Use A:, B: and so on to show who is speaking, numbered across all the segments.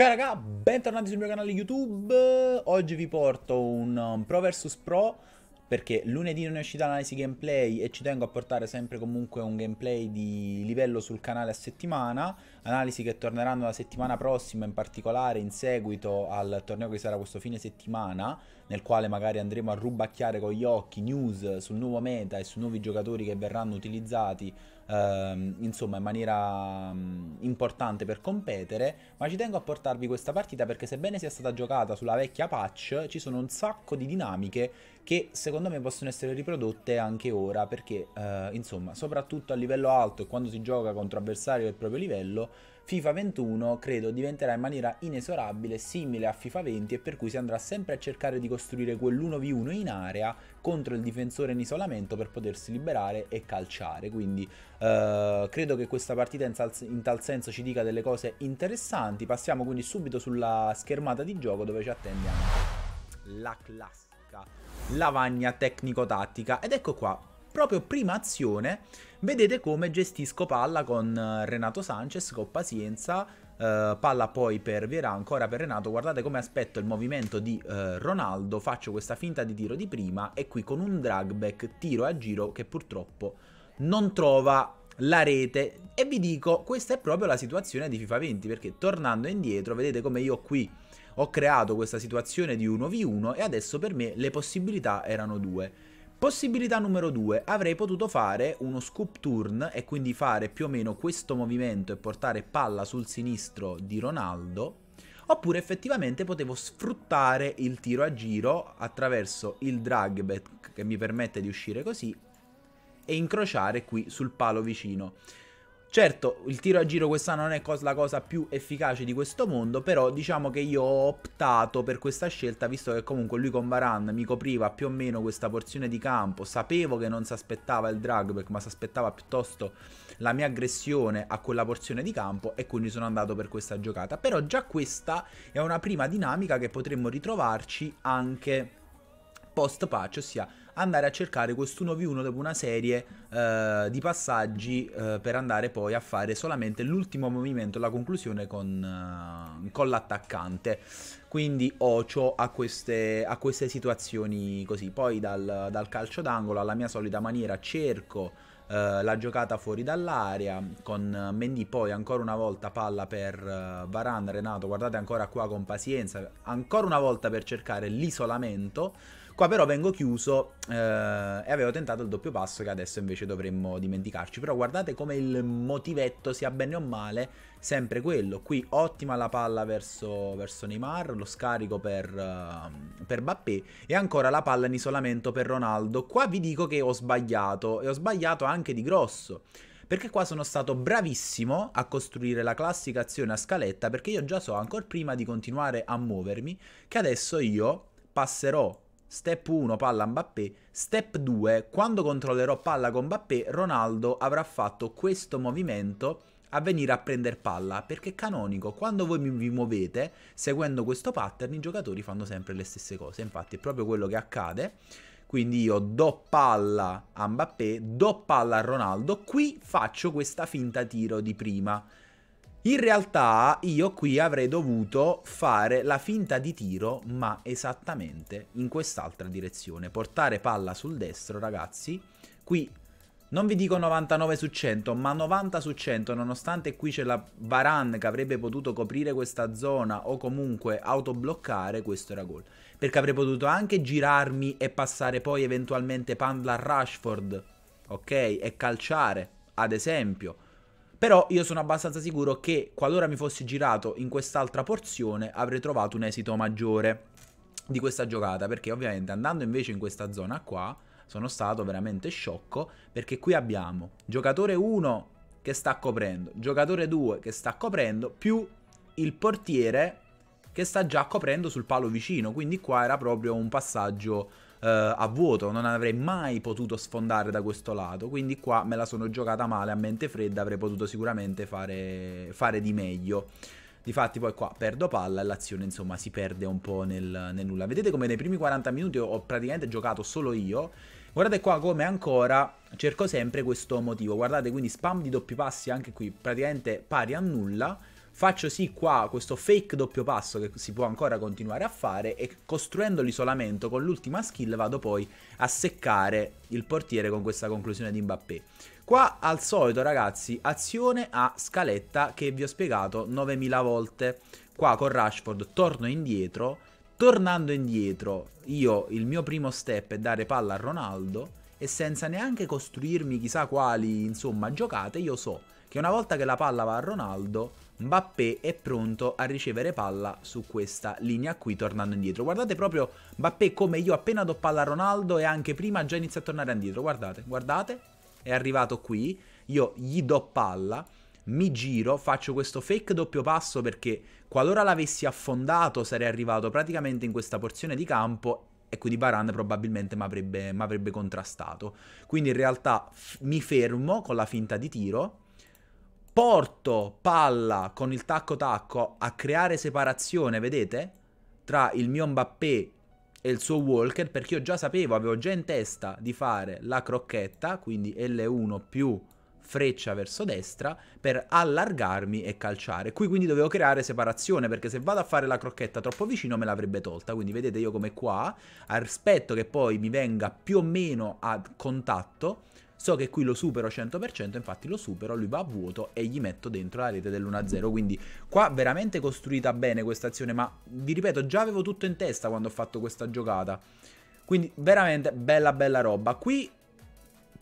A: Ciao raga, bentornati sul mio canale YouTube, oggi vi porto un um, Pro vs Pro perché lunedì non è uscita l'analisi gameplay e ci tengo a portare sempre comunque un gameplay di livello sul canale a settimana, analisi che torneranno la settimana prossima in particolare in seguito al torneo che sarà questo fine settimana nel quale magari andremo a rubacchiare con gli occhi news sul nuovo meta e sui nuovi giocatori che verranno utilizzati ehm, insomma in maniera mh, mm, importante per competere, ma ci tengo a portarvi questa partita perché sebbene sia stata giocata sulla vecchia patch ci sono un sacco di dinamiche che secondo me possono essere riprodotte anche ora perché eh, insomma soprattutto a livello alto e quando si gioca contro avversario del proprio livello FIFA 21 credo diventerà in maniera inesorabile simile a FIFA 20 e per cui si andrà sempre a cercare di costruire quell'1v1 in area contro il difensore in isolamento per potersi liberare e calciare. Quindi eh, credo che questa partita in, in tal senso ci dica delle cose interessanti. Passiamo quindi subito sulla schermata di gioco dove ci attende anche la classica lavagna tecnico-tattica. Ed ecco qua, proprio prima azione vedete come gestisco palla con eh, Renato Sanchez, con pazienza, eh, palla poi per Vierà, ancora per Renato, guardate come aspetto il movimento di eh, Ronaldo, faccio questa finta di tiro di prima e qui con un drag back tiro a giro che purtroppo non trova la rete e vi dico questa è proprio la situazione di FIFA 20 perché tornando indietro vedete come io qui ho creato questa situazione di 1v1 e adesso per me le possibilità erano due Possibilità numero 2, avrei potuto fare uno scoop turn e quindi fare più o meno questo movimento e portare palla sul sinistro di Ronaldo, oppure effettivamente potevo sfruttare il tiro a giro attraverso il drag back che mi permette di uscire così e incrociare qui sul palo vicino. Certo, il tiro a giro quest'anno non è cos- la cosa più efficace di questo mondo, però diciamo che io ho optato per questa scelta, visto che comunque lui con Varan mi copriva più o meno questa porzione di campo, sapevo che non si aspettava il dragback, ma si aspettava piuttosto la mia aggressione a quella porzione di campo e quindi sono andato per questa giocata. Però già questa è una prima dinamica che potremmo ritrovarci anche post patch, ossia andare a cercare quest'1v1 dopo una serie eh, di passaggi eh, per andare poi a fare solamente l'ultimo movimento, la conclusione con, eh, con l'attaccante. Quindi ocio a queste, a queste situazioni così. Poi dal, dal calcio d'angolo alla mia solita maniera cerco eh, la giocata fuori dall'area con Mendy poi ancora una volta palla per uh, eh, Varan Renato guardate ancora qua con pazienza ancora una volta per cercare l'isolamento Qua però vengo chiuso eh, e avevo tentato il doppio passo che adesso invece dovremmo dimenticarci. Però guardate come il motivetto sia bene o male sempre quello. Qui ottima la palla verso, verso Neymar, lo scarico per, uh, per Bappé e ancora la palla in isolamento per Ronaldo. Qua vi dico che ho sbagliato e ho sbagliato anche di grosso perché qua sono stato bravissimo a costruire la classica azione a scaletta perché io già so ancora prima di continuare a muovermi che adesso io passerò Step 1 palla Mbappé, step 2 quando controllerò palla con Mbappé Ronaldo avrà fatto questo movimento a venire a prendere palla perché è canonico quando voi vi muovete seguendo questo pattern i giocatori fanno sempre le stesse cose infatti è proprio quello che accade quindi io do palla a Mbappé, do palla a Ronaldo qui faccio questa finta tiro di prima in realtà io qui avrei dovuto fare la finta di tiro, ma esattamente in quest'altra direzione. Portare palla sul destro, ragazzi. Qui non vi dico 99 su 100, ma 90 su 100, nonostante qui c'è la Varan che avrebbe potuto coprire questa zona o comunque autobloccare, questo era gol. Perché avrei potuto anche girarmi e passare poi eventualmente Pandla a Rashford, ok? E calciare, ad esempio. Però io sono abbastanza sicuro che qualora mi fossi girato in quest'altra porzione avrei trovato un esito maggiore di questa giocata, perché ovviamente andando invece in questa zona qua sono stato veramente sciocco, perché qui abbiamo giocatore 1 che sta coprendo, giocatore 2 che sta coprendo, più il portiere che sta già coprendo sul palo vicino, quindi qua era proprio un passaggio eh, a vuoto, non avrei mai potuto sfondare da questo lato, quindi qua me la sono giocata male a mente fredda, avrei potuto sicuramente fare, fare di meglio. Difatti poi qua perdo palla e l'azione insomma si perde un po' nel, nel, nulla. Vedete come nei primi 40 minuti ho praticamente giocato solo io. Guardate qua come ancora cerco sempre questo motivo. Guardate quindi spam di doppi passi anche qui praticamente pari a nulla faccio sì qua questo fake doppio passo che si può ancora continuare a fare e costruendo l'isolamento con l'ultima skill vado poi a seccare il portiere con questa conclusione di Mbappé. Qua al solito ragazzi azione a scaletta che vi ho spiegato 9000 volte, qua con Rashford torno indietro, tornando indietro io il mio primo step è dare palla a Ronaldo e senza neanche costruirmi chissà quali insomma giocate io so che una volta che la palla va a Ronaldo Mbappé è pronto a ricevere palla su questa linea qui tornando indietro. Guardate proprio Mbappé come io appena do palla a Ronaldo e anche prima già inizia a tornare indietro. Guardate, guardate, è arrivato qui, io gli do palla, mi giro, faccio questo fake doppio passo perché qualora l'avessi affondato sarei arrivato praticamente in questa porzione di campo e quindi Baran probabilmente mi avrebbe contrastato. Quindi in realtà mi fermo con la finta di tiro porto palla con il tacco tacco a creare separazione, vedete? Tra il mio Mbappé e il suo Walker, perché io già sapevo, avevo già in testa di fare la crocchetta, quindi L1 più freccia verso destra per allargarmi e calciare. Qui quindi dovevo creare separazione perché se vado a fare la crocchetta troppo vicino me l'avrebbe tolta, quindi vedete io come qua, aspetto che poi mi venga più o meno a contatto So che qui lo supero 100%, infatti lo supero, lui va a vuoto e gli metto dentro la rete dell'1-0. Quindi qua veramente costruita bene questa azione, ma vi ripeto, già avevo tutto in testa quando ho fatto questa giocata. Quindi veramente bella bella roba. Qui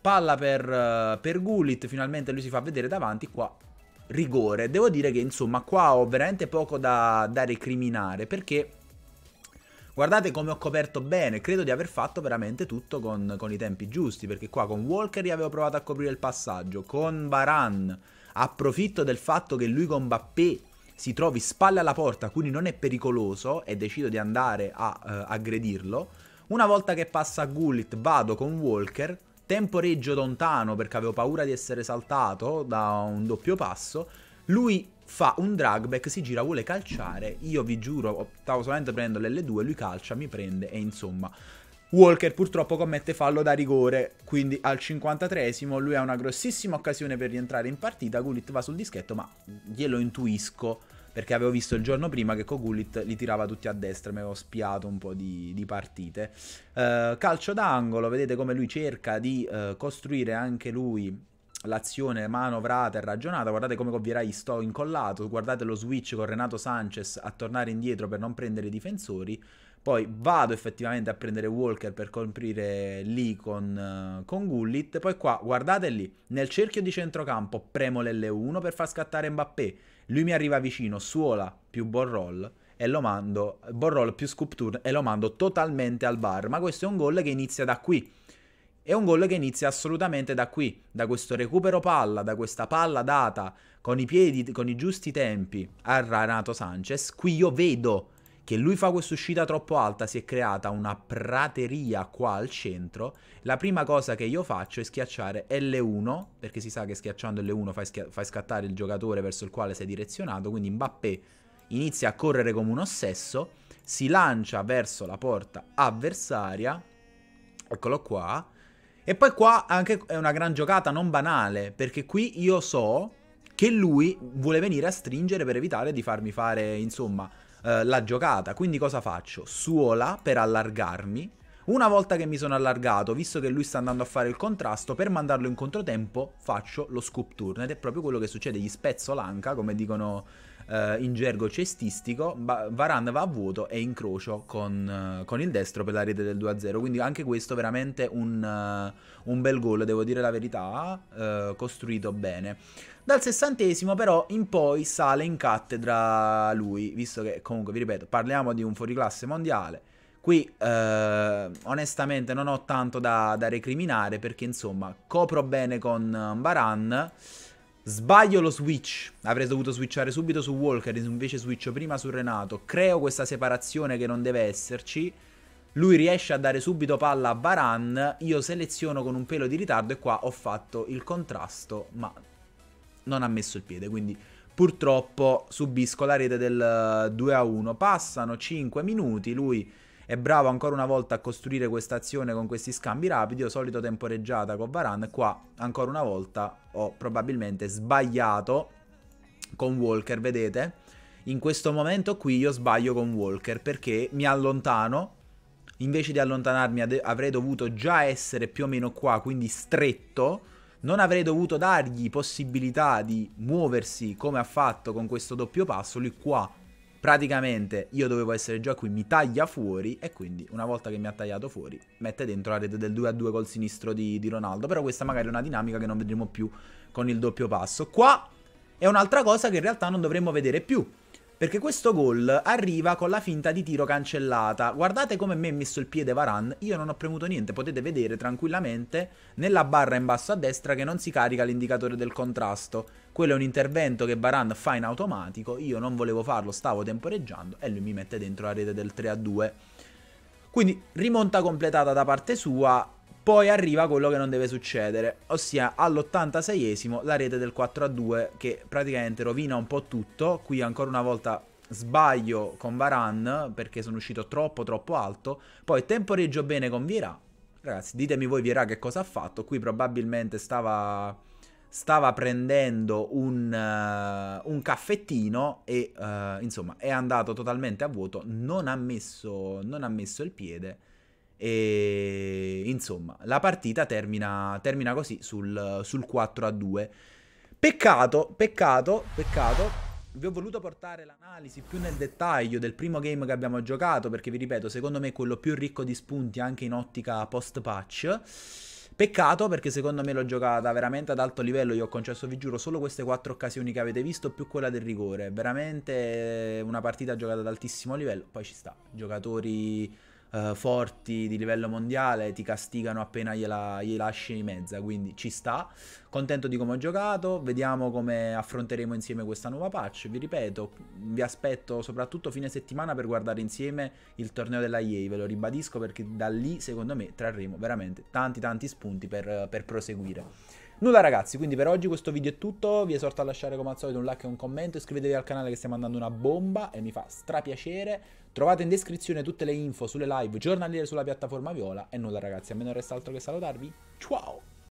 A: palla per, eh, per Gullit, finalmente lui si fa vedere davanti, qua rigore. Devo dire che insomma qua ho veramente poco da, da recriminare perché Guardate come ho coperto bene, credo di aver fatto veramente tutto con, con i tempi giusti, perché qua con Walker avevo provato a coprire il passaggio, con Baran approfitto del fatto che lui con Mbappé si trovi spalle alla porta, quindi non è pericoloso e decido di andare a eh, aggredirlo. Una volta che passa a Gullit vado con Walker, temporeggio lontano perché avevo paura di essere saltato da un doppio passo. Lui fa un drag back, si gira, vuole calciare, io vi giuro, stavo solamente prendendo l'L2, lui calcia, mi prende e insomma... Walker purtroppo commette fallo da rigore, quindi al 53esimo lui ha una grossissima occasione per rientrare in partita, Gullit va sul dischetto ma glielo intuisco perché avevo visto il giorno prima che Kogulit li tirava tutti a destra, mi avevo spiato un po' di, di partite. Uh, calcio d'angolo, vedete come lui cerca di uh, costruire anche lui l'azione manovrata e ragionata, guardate come con Virai sto incollato, guardate lo switch con Renato Sanchez a tornare indietro per non prendere i difensori, poi vado effettivamente a prendere Walker per coprire lì con, uh, con Gullit, poi qua guardate lì, nel cerchio di centrocampo premo l'L1 per far scattare Mbappé, lui mi arriva vicino, suola più Borroll, e lo mando, Borrol più Scoop Tour e lo mando totalmente al bar. Ma questo è un gol che inizia da qui. È un gol che inizia assolutamente da qui, da questo recupero palla, da questa palla data con i piedi, con i giusti tempi a Renato Sanchez. Qui io vedo che lui fa questa uscita troppo alta, si è creata una prateria qua al centro. La prima cosa che io faccio è schiacciare L1, perché si sa che schiacciando L1 fai, fai scattare il giocatore verso il quale sei direzionato, quindi Mbappé inizia a correre come un ossesso, si lancia verso la porta avversaria, eccolo qua, e poi qua anche è una gran giocata non banale, perché qui io so che lui vuole venire a stringere per evitare di farmi fare, insomma, eh, la giocata. Quindi cosa faccio? Suola per allargarmi. Una volta che mi sono allargato, visto che lui sta andando a fare il contrasto, per mandarlo in controtempo faccio lo scoop turn ed è proprio quello che succede, gli spezzo l'anca, come dicono eh, in gergo cestistico, ba- Varane va a vuoto e incrocio con, eh, con, il destro per la rete del 2-0, quindi anche questo veramente un, uh, un bel gol, devo dire la verità, uh, costruito bene. Dal sessantesimo però in poi sale in cattedra lui, visto che comunque, vi ripeto, parliamo di un fuoriclasse mondiale, Qui eh, onestamente non ho tanto da, da, recriminare perché insomma copro bene con Baran. Eh, Sbaglio lo switch, avrei dovuto switchare subito su Walker, invece switcho prima su Renato, creo questa separazione che non deve esserci, lui riesce a dare subito palla a Baran, io seleziono con un pelo di ritardo e qua ho fatto il contrasto, ma non ha messo il piede, quindi purtroppo subisco la rete del 2 eh, a 1. Passano 5 minuti, lui è bravo ancora una volta a costruire questa azione con questi scambi rapidi, io solito temporeggiata con Varane, qua ancora una volta ho probabilmente sbagliato con Walker, vedete? In questo momento qui io sbaglio con Walker perché mi allontano, invece di allontanarmi avrei dovuto già essere più o meno qua, quindi stretto, non avrei dovuto dargli possibilità di muoversi come ha fatto con questo doppio passo, lui qua praticamente io dovevo essere già qui, mi taglia fuori e quindi una volta che mi ha tagliato fuori mette dentro la rete del 2-2 a col sinistro di, di Ronaldo, però questa magari è una dinamica che non vedremo più con il doppio passo. Qua è un'altra cosa che in realtà non dovremmo vedere più, perché questo gol arriva con la finta di tiro cancellata. Guardate come mi ha messo il piede Varan. Io non ho premuto niente. Potete vedere tranquillamente nella barra in basso a destra che non si carica l'indicatore del contrasto. Quello è un intervento che Varan fa in automatico. Io non volevo farlo, stavo temporeggiando. E lui mi mette dentro la rete del 3 2. Quindi rimonta completata da parte sua. Poi arriva quello che non deve succedere, ossia all'86esimo la rete del 4 a 2 che praticamente rovina un po' tutto. Qui ancora una volta sbaglio con Varan perché sono uscito troppo troppo alto. Poi temporeggio bene con Vierà. Ragazzi, ditemi voi Vierà che cosa ha fatto. Qui probabilmente stava, stava prendendo un, uh, un, caffettino e uh, insomma è andato totalmente a vuoto. Non ha messo, non ha messo il piede e insomma, la partita termina, termina così sul, sul 4 a 2. Peccato, peccato, peccato. Vi ho voluto portare l'analisi più nel dettaglio del primo game che abbiamo giocato, perché vi ripeto, secondo me è quello più ricco di spunti anche in ottica post-patch. Peccato perché secondo me l'ho giocata veramente ad alto livello, io ho concesso, vi giuro, solo queste quattro occasioni che avete visto più quella del rigore. Veramente una partita giocata ad altissimo livello, poi ci sta, giocatori eh, forti di livello mondiale ti castigano appena gliela, gliela lasci in mezza, quindi ci sta. Contento di come ho giocato, vediamo come affronteremo insieme questa nuova patch. Vi ripeto, vi aspetto soprattutto fine settimana per guardare insieme il torneo della EA, ve lo ribadisco perché da lì secondo me trarremo veramente tanti tanti spunti per, per proseguire. Nulla ragazzi, quindi per oggi questo video è tutto, vi esorto a lasciare come al solito un like e un commento, iscrivetevi al canale che stiamo andando una bomba e mi fa strapiacere. Trovate in descrizione tutte le info sulle live giornaliere sulla piattaforma Viola e nulla ragazzi, a me non resta altro che salutarvi. Ciao!